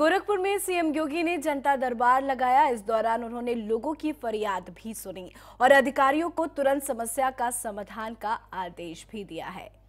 गोरखपुर में सीएम योगी ने जनता दरबार लगाया इस दौरान उन्होंने लोगों की फरियाद भी सुनी और अधिकारियों को तुरंत समस्या का समाधान का आदेश भी दिया है